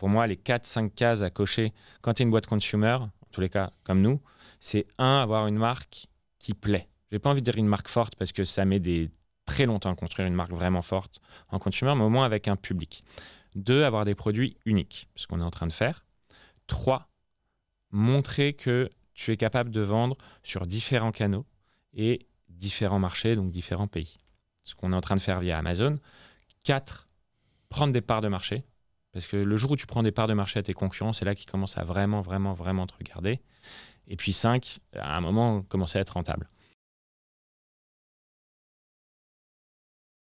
Pour moi, les 4-5 cases à cocher quand tu es une boîte consumer, en tous les cas comme nous, c'est un, avoir une marque qui plaît. J'ai pas envie de dire une marque forte parce que ça met des très longtemps à construire une marque vraiment forte en consumer, mais au moins avec un public. Deux, avoir des produits uniques, ce qu'on est en train de faire. Trois, montrer que tu es capable de vendre sur différents canaux et différents marchés, donc différents pays. Ce qu'on est en train de faire via Amazon. Quatre, prendre des parts de marché. Parce que le jour où tu prends des parts de marché à tes concurrents, c'est là qu'ils commencent à vraiment, vraiment, vraiment te regarder. Et puis 5, à un moment, commencer à être rentable.